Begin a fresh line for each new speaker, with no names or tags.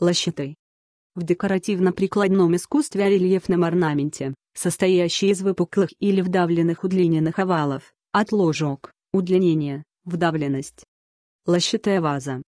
лощатой. В декоративно-прикладном искусстве о рельефном орнаменте, состоящий из выпуклых или вдавленных удлиненных овалов, отложок, удлинение, вдавленность. Лощатая ваза